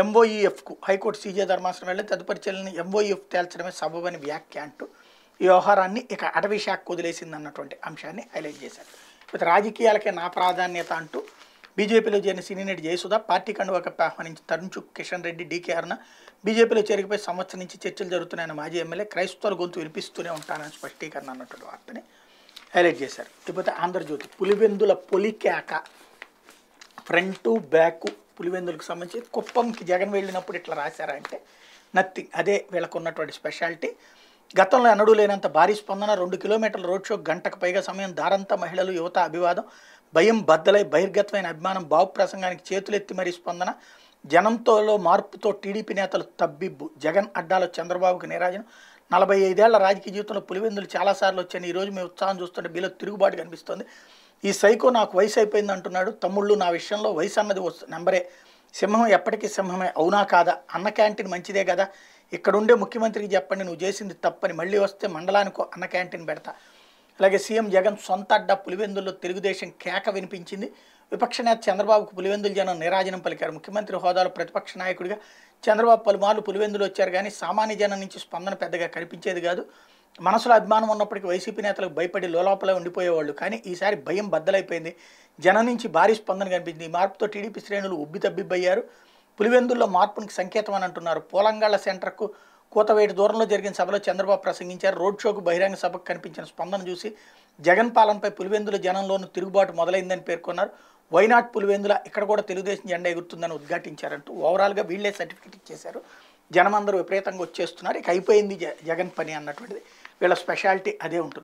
ఎంఓఈఎఫ్కు e high court CJ ధర్మాసనం వెళ్ళి తదుపరిచర్యలను MoEF e తేల్చడమే సబబని వ్యాఖ్య అంటూ ఈ వ్యవహారాన్ని ఇక అటవీ శాఖ వదిలేసింది అన్నటువంటి అంశాన్ని హైలైట్ చేశారు ఇక రాజకీయాలకే నా ప్రాధాన్యత అంటూ బీజేపీలో చేరిన నేటి జయసుధ పార్టీ కండువా కప్పి ఆహ్వానించి తరుణ్ కిషన్ రెడ్డి డీకే అరుణ బీజేపీలో చేరికపై సంవత్సరం నుంచి చర్చలు జరుగుతున్నాయని మాజీ ఎమ్మెల్యే క్రైస్తవుల గొంతు వినిపిస్తూనే ఉంటానని స్పష్టీకరణ అన్నటువంటి వార్తని హైలైట్ చేశారు ఇకపోతే ఆంధ్రజ్యోతి పులివెందుల పొలికాక ఫ్రంట్ బ్యాక్ పులివెందులకు సంబంధించి కుప్పంకి జగన్ వెళ్ళినప్పుడు ఇట్లా రాశారా అంటే నత్తి అదే ఉన్నటువంటి స్పెషాలిటీ గతంలో ఎన్నడూ లేనంత భారీ స్పందన రెండు కిలోమీటర్ల రోడ్ షో గంటకు పైగా సమయం దారంతా మహిళలు యువత అభివాదం భయం బద్దలై బహిర్గతమైన అభిమానం బావు ప్రసంగానికి చేతులెత్తి మరీ స్పందన జనంతోలో మార్పుతో టీడీపీ నేతలు తబ్బిబ్బు జగన్ అడ్డాలో చంద్రబాబుకు నీరాజనం నలభై ఐదేళ్ల రాజకీయ జీవితంలో పులివెందులు చాలాసార్లు వచ్చాను ఈరోజు మేము ఉత్సాహం చూస్తుంటే మీలో తిరుగుబాటు కనిపిస్తుంది ఈ సైకో నాకు వయసు అయిపోయింది అంటున్నాడు తమ్ముళ్ళు నా విషయంలో వయసు అన్నది వస్తుంది నెంబరే సింహం ఎప్పటికీ సింహమే అవునా కాదా అన్న క్యాంటీన్ మంచిదే కదా ఇక్కడుండే ముఖ్యమంత్రికి చెప్పండి నువ్వు చేసింది తప్పని మళ్ళీ వస్తే మండలానికి అన్న క్యాంటీన్ పెడతా అలాగే సీఎం జగన్ సొంత అడ్డ పులివెందుల్లో తెలుగుదేశం కేక వినిపించింది విపక్ష నేత చంద్రబాబుకు పులివెందులు జనం నిరాజనం పలికారు ముఖ్యమంత్రి హోదాలో ప్రతిపక్ష నాయకుడిగా చంద్రబాబు పలుమార్లు పులివెందులు వచ్చారు కానీ సామాన్య జనం నుంచి స్పందన పెద్దగా కనిపించేది కాదు మనసులో అభిమానం ఉన్నప్పటికీ వైసీపీ నేతలకు భయపడి లోపలే ఉండిపోయేవాళ్ళు కానీ ఈసారి భయం బద్దలైపోయింది జనం నుంచి భారీ స్పందన కనిపించింది ఈ మార్పుతో టీడీపీ శ్రేణులు ఉబ్బితబ్బిబ్బయ్యారు పులివెందుల్లో మార్పునికి సంకేతం అని అంటున్నారు పోలంగాళ్ల సెంటర్కు కూతవేటి దూరంలో జరిగిన సభలో చంద్రబాబు ప్రసంగించారు రోడ్ షోకు బహిరంగ సభకు కనిపించిన స్పందన చూసి జగన్ పాలనపై పులివెందుల జనంలోనూ తిరుగుబాటు మొదలైందని పేర్కొన్నారు వైనాట్ పులివెందుల ఇక్కడ కూడా తెలుగుదేశం జెండా ఎగురుతుందని ఉద్ఘాటించారంటూ ఓవరాల్గా వీళ్లే సర్టిఫికెట్ ఇచ్చేశారు జనమందరూ విపరీతంగా వచ్చేస్తున్నారు ఇక అయిపోయింది జగన్ పని అన్నటువంటిది వీళ్ళ స్పెషాలిటీ అదే ఉంటుంది